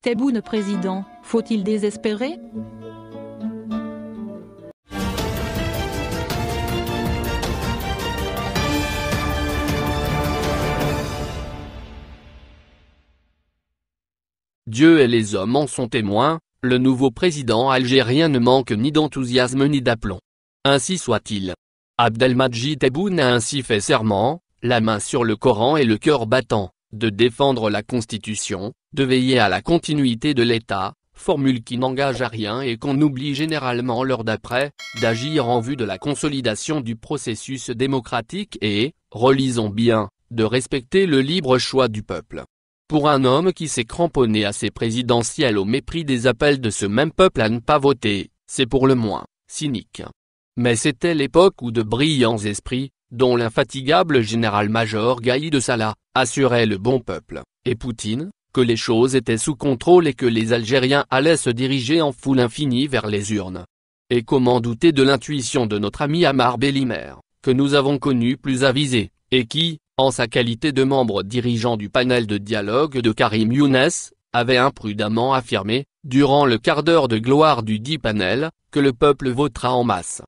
Tebboune président, faut-il désespérer Dieu et les hommes en sont témoins, le nouveau président algérien ne manque ni d'enthousiasme ni d'aplomb. Ainsi soit-il. Abdelmadjid Tebboune a ainsi fait serment, la main sur le Coran et le cœur battant de défendre la Constitution, de veiller à la continuité de l'État, formule qui n'engage à rien et qu'on oublie généralement l'heure d'après, d'agir en vue de la consolidation du processus démocratique et, relisons bien, de respecter le libre choix du peuple. Pour un homme qui s'est cramponné à ses présidentielles au mépris des appels de ce même peuple à ne pas voter, c'est pour le moins, cynique. Mais c'était l'époque où de brillants esprits, dont l'infatigable général-major Gaï de Salah, assurait le bon peuple, et Poutine, que les choses étaient sous contrôle et que les Algériens allaient se diriger en foule infinie vers les urnes. Et comment douter de l'intuition de notre ami Amar Bellimer, que nous avons connu plus avisé, et qui, en sa qualité de membre dirigeant du panel de dialogue de Karim Younes, avait imprudemment affirmé, durant le quart d'heure de gloire du dit panel, que le peuple votera en masse,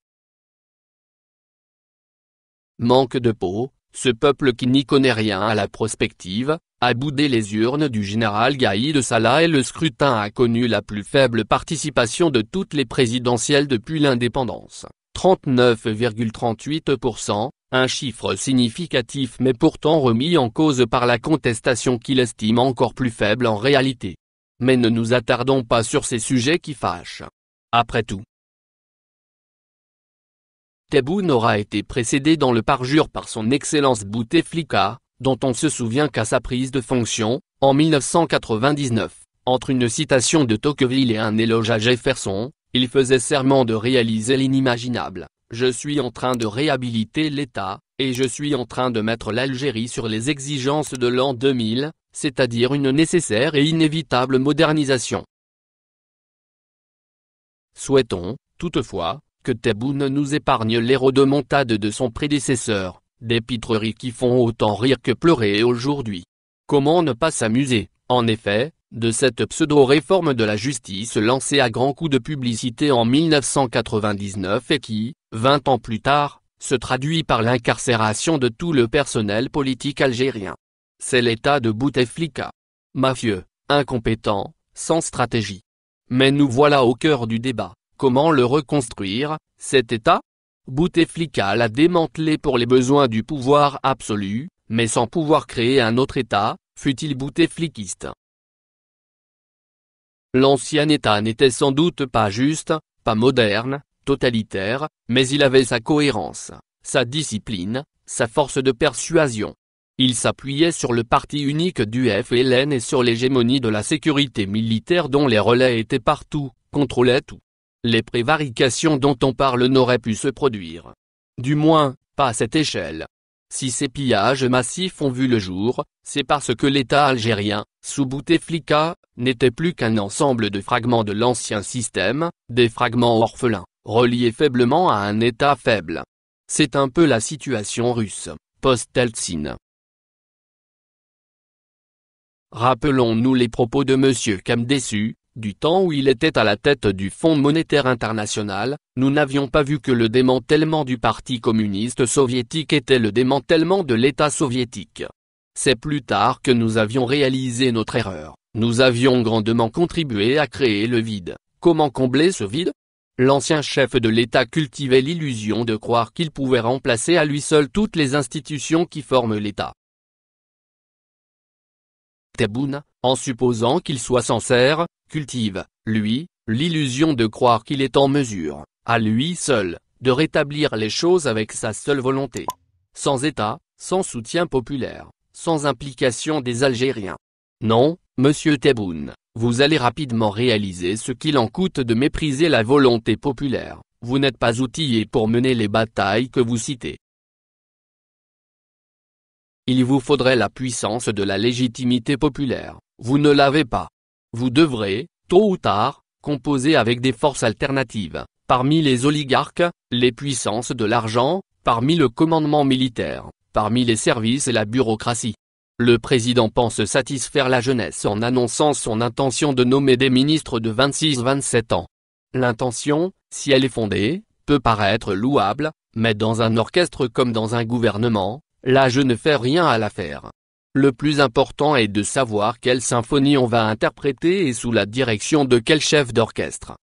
manque de peau, ce peuple qui n'y connaît rien à la prospective, a boudé les urnes du général Gaïd Salah et le scrutin a connu la plus faible participation de toutes les présidentielles depuis l'indépendance, 39,38%, un chiffre significatif mais pourtant remis en cause par la contestation qu'il estime encore plus faible en réalité. Mais ne nous attardons pas sur ces sujets qui fâchent. Après tout, Théboune aura été précédé dans le parjure par son Excellence Bouteflika, dont on se souvient qu'à sa prise de fonction, en 1999, entre une citation de Tocqueville et un éloge à Jefferson, il faisait serment de réaliser l'inimaginable. Je suis en train de réhabiliter l'État, et je suis en train de mettre l'Algérie sur les exigences de l'an 2000, c'est-à-dire une nécessaire et inévitable modernisation. Souhaitons, toutefois, que Tebboune ne nous épargne les de son prédécesseur, des pitreries qui font autant rire que pleurer aujourd'hui. Comment ne pas s'amuser, en effet, de cette pseudo-réforme de la justice lancée à grands coups de publicité en 1999 et qui, 20 ans plus tard, se traduit par l'incarcération de tout le personnel politique algérien. C'est l'état de Bouteflika. Mafieux, incompétent, sans stratégie. Mais nous voilà au cœur du débat. Comment le reconstruire, cet État Bouteflika l'a démantelé pour les besoins du pouvoir absolu, mais sans pouvoir créer un autre État, fut-il bouteflikiste. L'ancien État n'était sans doute pas juste, pas moderne, totalitaire, mais il avait sa cohérence, sa discipline, sa force de persuasion. Il s'appuyait sur le parti unique du FLN et sur l'hégémonie de la sécurité militaire dont les relais étaient partout, contrôlait tout les prévarications dont on parle n'auraient pu se produire. Du moins, pas à cette échelle. Si ces pillages massifs ont vu le jour, c'est parce que l'État algérien, sous Bouteflika, n'était plus qu'un ensemble de fragments de l'ancien système, des fragments orphelins, reliés faiblement à un État faible. C'est un peu la situation russe, post teltsin Rappelons-nous les propos de M. Kamdessu, du temps où il était à la tête du Fonds monétaire international, nous n'avions pas vu que le démantèlement du Parti communiste soviétique était le démantèlement de l'État soviétique. C'est plus tard que nous avions réalisé notre erreur. Nous avions grandement contribué à créer le vide. Comment combler ce vide L'ancien chef de l'État cultivait l'illusion de croire qu'il pouvait remplacer à lui seul toutes les institutions qui forment l'État. Théboune, en supposant qu'il soit sincère, cultive, lui, l'illusion de croire qu'il est en mesure, à lui seul, de rétablir les choses avec sa seule volonté. Sans État, sans soutien populaire, sans implication des Algériens. Non, monsieur Tebboune, vous allez rapidement réaliser ce qu'il en coûte de mépriser la volonté populaire. Vous n'êtes pas outillé pour mener les batailles que vous citez. Il vous faudrait la puissance de la légitimité populaire, vous ne l'avez pas. Vous devrez, tôt ou tard, composer avec des forces alternatives, parmi les oligarques, les puissances de l'argent, parmi le commandement militaire, parmi les services et la bureaucratie. Le président pense satisfaire la jeunesse en annonçant son intention de nommer des ministres de 26-27 ans. L'intention, si elle est fondée, peut paraître louable, mais dans un orchestre comme dans un gouvernement, Là je ne fais rien à l'affaire. Le plus important est de savoir quelle symphonie on va interpréter et sous la direction de quel chef d'orchestre.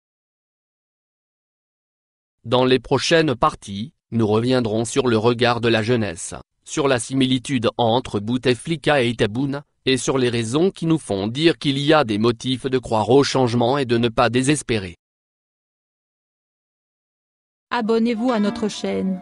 Dans les prochaines parties, nous reviendrons sur le regard de la jeunesse, sur la similitude entre Bouteflika et Itaboune, et sur les raisons qui nous font dire qu'il y a des motifs de croire au changement et de ne pas désespérer. Abonnez-vous à notre chaîne.